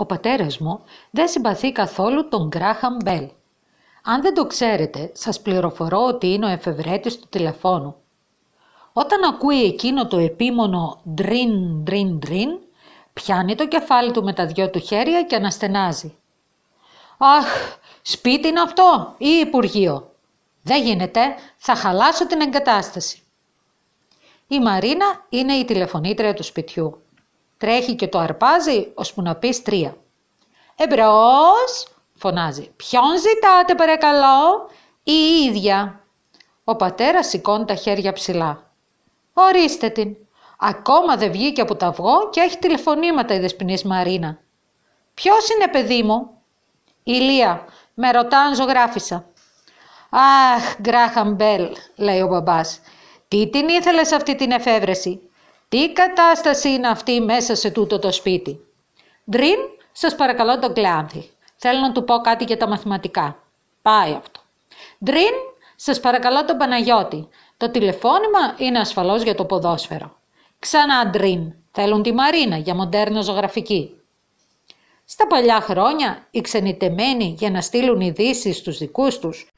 Ο πατέρας μου δεν συμπαθεί καθόλου τον Γκράχαμ Μπέλ. Αν δεν το ξέρετε, σας πληροφορώ ότι είναι ο εφευρέτης του τηλεφώνου. Όταν ακούει εκείνο το επίμονο «ντριν, «Δρίν, δρίν, δρίν», πιάνει το κεφάλι του με τα δυο του χέρια και αναστενάζει. «Αχ, σπίτι είναι αυτό ή Υπουργείο. Δεν γίνεται, θα χαλάσω την εγκατάσταση». Η Μαρίνα είναι η τηλεφωνήτρια του σπιτιού. Τρέχει και το αρπάζει, ώσπου να πεις τρία. ζητάτε, παρακαλώ!» «Η ίδια!» φωνάζει. Ποιον ζητάτε, παρακαλώ, η ίδια. Ο πατέρας σηκώνει τα χέρια ψηλά. Ορίστε την. Ακόμα δεν βγήκε από το αυγό και έχει τηλεφωνήματα η δεσποινης Μαρίνα. Ποιος είναι, παιδί μου, Ηλία, με αν ζωγράφισα. Αχ, Γκράχαμ Μπέλ, λέει ο μπαμπάς, τι την ήθελες αυτή την εφεύρεση. Τι κατάσταση είναι αυτή μέσα σε τούτο το σπίτι. Ντριν, σας παρακαλώ τον Κλεάνθη. Θέλω να του πω κάτι για τα μαθηματικά. Πάει αυτό. Ντριν, σας παρακαλώ τον Παναγιώτη. Το τηλεφώνημα είναι ασφαλώς για το ποδόσφαιρο. Ξανά Ντριν, θέλουν τη Μαρίνα για μοντέρνο ζωγραφική. Στα παλιά χρόνια, οι ξενιτεμένοι για να στείλουν ειδήσεις στους δικούς τους,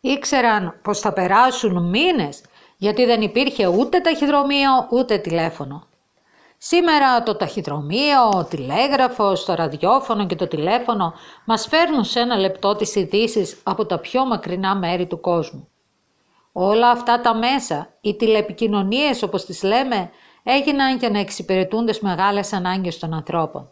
ήξεραν πως θα περάσουν μήνες γιατί δεν υπήρχε ούτε ταχυδρομείο ούτε τηλέφωνο. Σήμερα το ταχυδρομείο, ο τηλέγραφος, το ραδιόφωνο και το τηλέφωνο μας φέρνουν σε ένα λεπτό τις ειδήσεις από τα πιο μακρινά μέρη του κόσμου. Όλα αυτά τα μέσα, οι τηλεπικοινωνίες όπως τις λέμε, έγιναν και να εξυπηρετούν τις μεγάλες ανάγκες των ανθρώπων.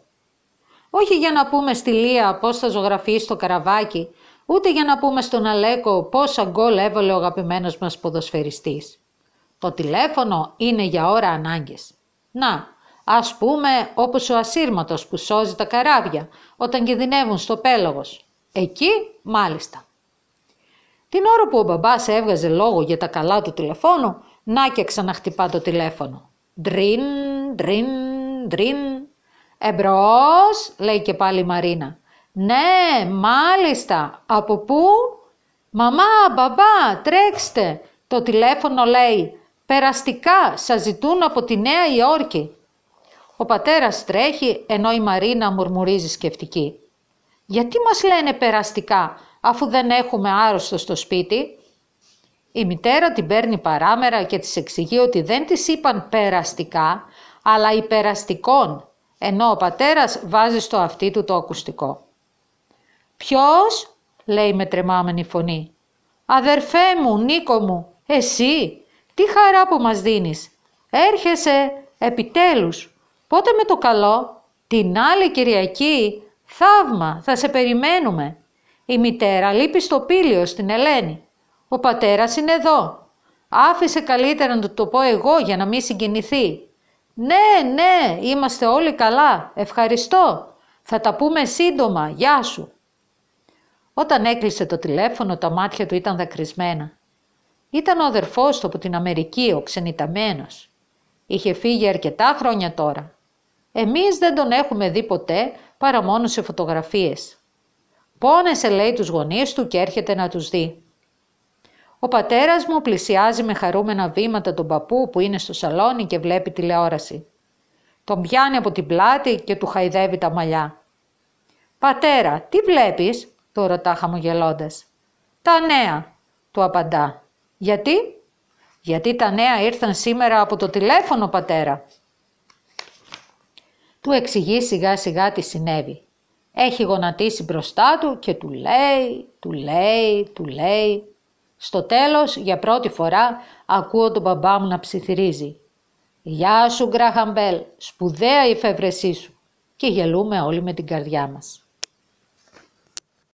Όχι για να πούμε στη Λία πώς θα ζωγραφεί στο καραβάκι Ούτε για να πούμε στον Αλέκο πόσα γκολ έβαλε ο αγαπημένος μας ποδοσφαιριστής. Το τηλέφωνο είναι για ώρα ανάγκες. Να, ας πούμε όπως ο ασύρματος που σώζει τα καράβια όταν κινδυνεύουν στο πέλαγος. Εκεί μάλιστα. Την ώρα που ο μπαμπάς έβγαζε λόγο για τα καλά του τηλεφώνου, να και ξαναχτυπά το τηλέφωνο. «Δρίν, ντριν, ντριν. Εμπρός, λέει και πάλι η Μαρίνα. Ναι, μάλιστα. Από πού? Μαμά, μπαμπά, τρέξτε. Το τηλέφωνο λέει. Περαστικά σας ζητούν από τη Νέα Υόρκη. Ο πατέρας τρέχει ενώ η Μαρίνα μουρμουρίζει σκεφτική. Γιατί μας λένε περαστικά αφού δεν έχουμε άρρωστο στο σπίτι. Η μητέρα την παίρνει παράμερα και της εξηγεί ότι δεν της είπαν περαστικά αλλά υπεραστικών ενώ ο πατέρας βάζει στο αυτί του το ακουστικό. «Ποιος» λέει με τρεμάμενη φωνή. «Αδερφέ μου, Νίκο μου, εσύ, τι χαρά που μας δίνεις. Έρχεσαι, επιτέλους. Πότε με το καλό, την άλλη Κυριακή, θαύμα, θα σε περιμένουμε». Η μητέρα λείπει στο πήλιο στην Ελένη. Ο πατέρας είναι εδώ. Άφησε καλύτερα να του το πω εγώ για να μην συγκινηθεί. «Ναι, ναι, είμαστε όλοι καλά. Ευχαριστώ. Θα τα πούμε σύντομα. Γεια σου». Όταν έκλεισε το τηλέφωνο, τα μάτια του ήταν δακρυσμένα. Ήταν ο αδερφός του από την Αμερική, ο ξενιταμένος. Είχε φύγει αρκετά χρόνια τώρα. Εμείς δεν τον έχουμε δει ποτέ, παρά μόνο σε φωτογραφίες. Πόνεσε, λέει, τους γονείς του και έρχεται να τους δει. Ο πατέρας μου πλησιάζει με χαρούμενα βήματα τον παππού που είναι στο σαλόνι και βλέπει τηλεόραση. Τον πιάνει από την πλάτη και του χαϊδεύει τα μαλλιά. «Πατέρα, τι βλέπεις» του ρωτά χαμογελώντας. «Τα νέα», του απαντά. «Γιατί» «Γιατί τα νέα ήρθαν σήμερα από το τηλέφωνο, πατέρα». Του εξηγεί σιγά σιγά τι συνέβη. Έχει γονατίσει μπροστά του και του λέει, του λέει, του λέει. Στο τέλος, για πρώτη φορά, ακούω τον μπαμπά μου να ψιθυρίζει. «Γεια σου, Γκράχαμπέλ, σπουδαία η φεύρεσή σου» και γελούμε όλοι με την καρδιά μας.